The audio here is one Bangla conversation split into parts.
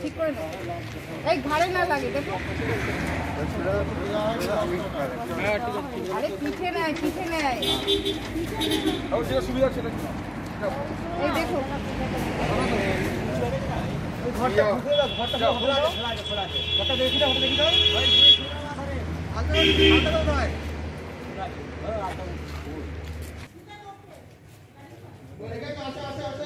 ঠিক করে নাও এই ঘাড়ে না লাগে দেখো আরে পিঠে নেয় পিঠে নেয় সুবিধা সেটা দেখি না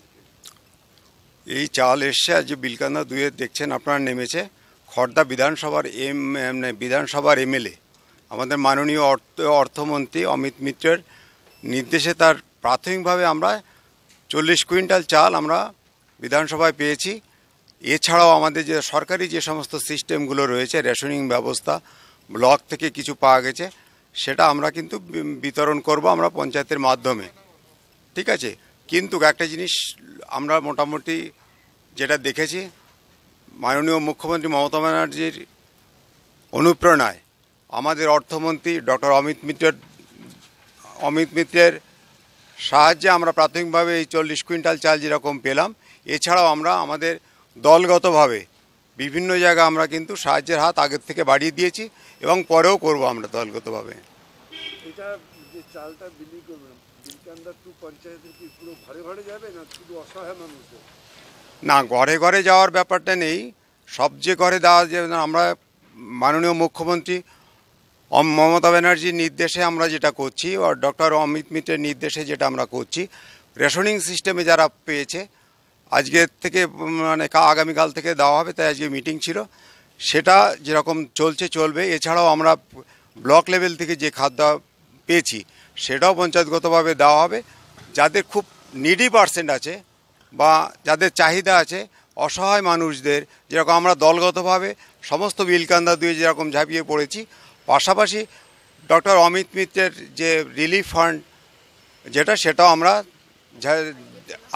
এই চাল এসছে আজ বিলকান্দা দুয়ে দেখছেন আপনারা নেমেছে খর্দা বিধানসভার এম বিধানসভার এমএলএ আমাদের মাননীয় অর্থ অর্থমন্ত্রী অমিত মিত্রের নির্দেশে তার প্রাথমিকভাবে আমরা চল্লিশ কুইন্টাল চাল আমরা বিধানসভায় পেয়েছি এছাড়াও আমাদের যে সরকারি যে সমস্ত সিস্টেমগুলো রয়েছে রেশনিং ব্যবস্থা ব্লক থেকে কিছু পাওয়া গেছে সেটা আমরা কিন্তু বিতরণ করব আমরা পঞ্চায়েতের মাধ্যমে ঠিক আছে কিন্তু একটা জিনিস আমরা মোটামুটি যেটা দেখেছি মাননীয় মুখ্যমন্ত্রী মমতা ব্যানার্জির অনুপ্রেরণায় আমাদের অর্থমন্ত্রী ডক্টর অমিত মিত্রের অমিত মিত্রের সাহায্যে আমরা প্রাথমিকভাবে এই চল্লিশ কুইন্টাল চাল যেরকম পেলাম এছাড়াও আমরা আমাদের দলগতভাবে বিভিন্ন জায়গা আমরা কিন্তু সাহায্যের হাত আগের থেকে বাড়িয়ে দিয়েছি এবং পরেও করব আমরা দলগতভাবে এটা যে চালটা বিলি করবেন বিলকান্দা টু পঞ্চায়েতের কি পুরো ঘরে ঘরে যাবে না শুধু অসহায় মানুষের না ঘরে ঘরে যাওয়ার ব্যাপারটা নেই সবচেয়ে ঘরে দেওয়া যাবে না আমরা মাননীয় মুখ্যমন্ত্রী মমতা ব্যানার্জির নির্দেশে আমরা যেটা করছি আর ডক্টর অমিত মিত্রের নির্দেশে যেটা আমরা করছি রেশনিং সিস্টেমে যারা পেয়েছে আজকের থেকে মানে আগামীকাল থেকে দেওয়া হবে তাই আজকে মিটিং ছিল সেটা যেরকম চলছে চলবে এছাড়াও আমরা ব্লক লেভেল থেকে যে খাদ্য পেয়েছি সেটাও পঞ্চায়েতগতভাবে দেওয়া হবে যাদের খুব নিডি পার্সেন্ট আছে বা যাদের চাহিদা আছে অসহায় মানুষদের যেরকম আমরা দলগতভাবে সমস্ত বিলকান্দা দিয়ে যেরকম ঝাঁপিয়ে পড়েছি পাশাপাশি ডক্টর অমিত মিত্রের যে রিলিফ ফান্ড যেটা সেটাও আমরা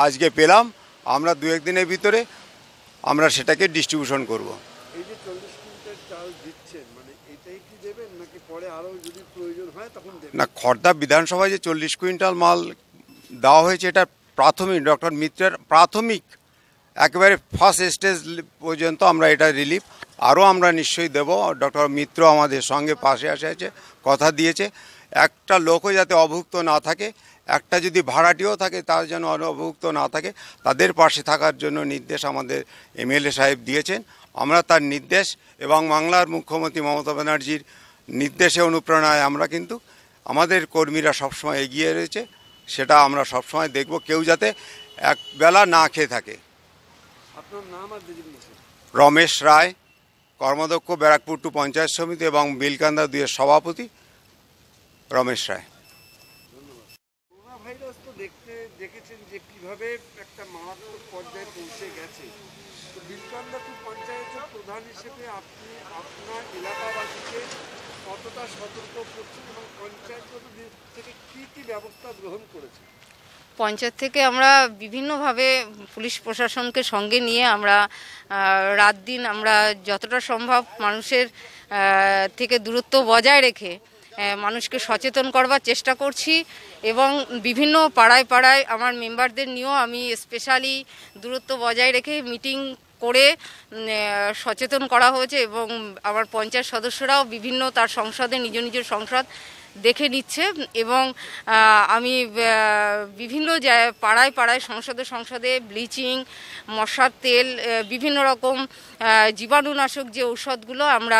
আজকে পেলাম আমরা দু একদিনের ভিতরে আমরা সেটাকে ডিস্ট্রিবিউশন করব এই যে চল্লিশ কুইন্টাল চাল দিচ্ছেন মানে না খর্দা বিধানসভায় যে চল্লিশ কুইন্টাল মাল দেওয়া হয়েছে এটা প্রাথমিক ডক্টর মিত্রের প্রাথমিক একেবারে ফার্স্ট স্টেজ পর্যন্ত আমরা এটা রিলিফ আরও আমরা নিশ্চয়ই দেব ডক্টর মিত্র আমাদের সঙ্গে পাশে আসে আছে কথা দিয়েছে একটা লোকও যাতে অভুক্ত না থাকে একটা যদি ভাড়াটিও থাকে তার যেন অভুক্ত না থাকে তাদের পাশে থাকার জন্য নির্দেশ আমাদের এমএলএ সাহেব দিয়েছেন আমরা তার নির্দেশ এবং বাংলার মুখ্যমন্ত্রী মমতা ব্যানার্জির নির্দেশে অনুপ্রেরণায় আমরা কিন্তু আমাদের কর্মীরা সবসময় এগিয়ে রয়েছে সেটা আমরা সবসময় দেখব কেউ যাতে এক বেলা না খেয়ে থাকে রমেশ রায় কর্মদক্ষ ব্যারাকপুর টু পঞ্চায়েত সমিতি এবং বিলকান্দা দুয়ের সভাপতি রমেশ রায় দেখতে দেখেছেন যে কিভাবে একটা মারাত্মক পর্যায়ে পৌঁছে গেছে তো পঞ্চায়েতের প্রধান হিসেবে আপনি আপনার এলাকাবাসীকে কতটা সতর্ক করছেন এবং থেকে কী কী ব্যবস্থা গ্রহণ করেছেন পঞ্চায়েত থেকে আমরা বিভিন্নভাবে পুলিশ প্রশাসনকে সঙ্গে নিয়ে আমরা রাত দিন আমরা যতটা সম্ভব মানুষের থেকে দূরত্ব বজায় রেখে মানুষকে সচেতন করবার চেষ্টা করছি এবং বিভিন্ন পাড়ায় পাড়ায় আমার মেম্বারদের নিয়েও আমি স্পেশালি দূরত্ব বজায় রেখে মিটিং করে সচেতন করা হয়েছে এবং আমার পঞ্চায়েত সদস্যরাও বিভিন্ন তার সংসদে নিজ নিজ সংসদ দেখে নিচ্ছে এবং আমি বিভিন্ন পাড়ায় পাড়ায় সংসদে সংসদে ব্লিচিং মশার তেল বিভিন্ন রকম জীবাণুনাশক যে ঔষধগুলো আমরা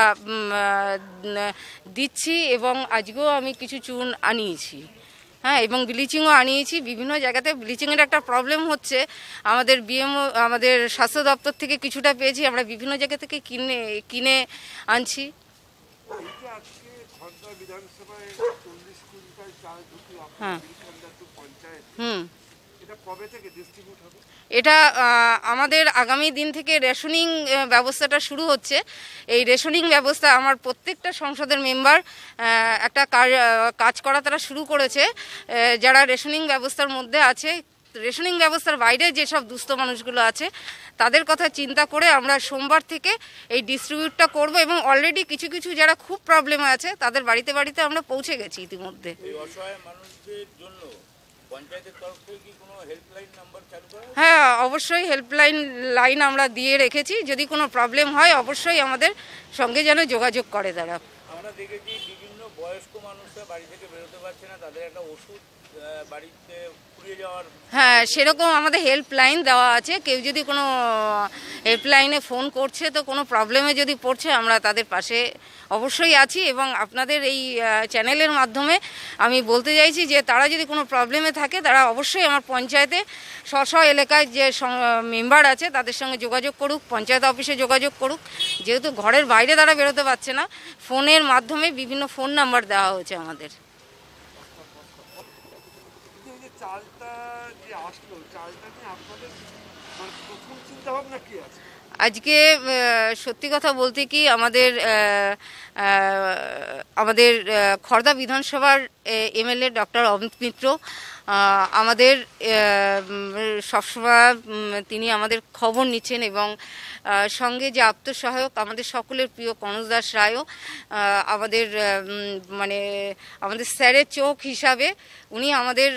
দিচ্ছি এবং আজকেও আমি কিছু চুন আনিয়েছি হ্যাঁ এবং ব্লিচিংও আনিয়েছি বিভিন্ন জায়গাতে ব্লিচিংয়ের একটা প্রবলেম হচ্ছে আমাদের বিএমও আমাদের স্বাস্থ্য দপ্তর থেকে কিছুটা পেয়েছি আমরা বিভিন্ন জায়গা থেকে কিনে কিনে আনছি হ্যাঁ হুম এটা আমাদের আগামী দিন থেকে রেশনিং ব্যবস্থাটা শুরু হচ্ছে এই রেশনিং ব্যবস্থা আমার প্রত্যেকটা সংসদের মেম্বার একটা কাজ করা তারা শুরু করেছে যারা রেশনিং ব্যবস্থার মধ্যে আছে রেশনিং ব্যবস্থার বাইরে যেসব দুস্থ মানুষগুলো আছে তাদের কথা চিন্তা করে আমরা সোমবার থেকে এই ডিস্ট্রিবিউটটা করব এবং অলরেডি কিছু কিছু যারা খুব প্রবলেমে আছে তাদের বাড়িতে বাড়িতে আমরা পৌঁছে গেছি ইতিমধ্যে হ্যাঁ অবশ্যই হেল্পলাইন লাইন আমরা দিয়ে রেখেছি যদি কোনো প্রবলেম হয় অবশ্যই আমাদের সঙ্গে যেন যোগাযোগ করে তারা আমরা দেখেছি বিভিন্ন বয়স্ক মানুষরা বাড়ি থেকে বেরোতে পারছে না তাদের একটা ওষুধ হ্যাঁ সেরকম আমাদের হেল্পলাইন দেওয়া আছে কেউ যদি কোনো হেল্পলাইনে ফোন করছে তো কোনো প্রবলেমে যদি পড়ছে আমরা তাদের পাশে অবশ্যই আছি এবং আপনাদের এই চ্যানেলের মাধ্যমে আমি বলতে চাইছি যে তারা যদি কোনো প্রবলেমে থাকে তারা অবশ্যই আমার পঞ্চায়েতে স্ব স্ব এলাকায় যে মেম্বার আছে তাদের সঙ্গে যোগাযোগ করুক পঞ্চায়েত অফিসে যোগাযোগ করুক যেহেতু ঘরের বাইরে তারা বেরোতে পারছে না ফোনের মাধ্যমে বিভিন্ন ফোন নাম্বার দেওয়া হয়েছে আমাদের চালটা যে আসলো চালটা নিয়ে আপনাদের মানে প্রথম চিন্তা ভাবনা কি আছে আজকে সত্যি কথা বলতে কি আমাদের আমাদের খর্দা বিধানসভার এমএলএ ডক্টর অমিত মিত্র আমাদের সবসময় তিনি আমাদের খবর নিচ্ছেন এবং সঙ্গে যে আত্মসহায়ক আমাদের সকলের প্রিয় কনজ দাস রায়ও আমাদের মানে আমাদের স্যারের চোখ হিসাবে উনি আমাদের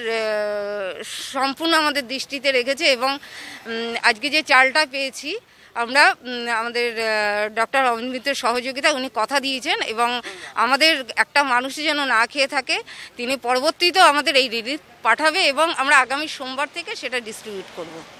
সম্পূর্ণ আমাদের দৃষ্টিতে রেখেছে এবং আজকে যে চালটা পেয়েছি আমরা আমাদের ডক্টর অমিত মিত্রের উনি কথা দিয়েছেন এবং আমাদের একটা মানুষ যেন না খেয়ে থাকে তিনি পরবর্তীতেও আমাদের এই রিলিফ পাঠাবে এবং আমরা আগামী সোমবার থেকে সেটা ডিস্ট্রিবিউট করব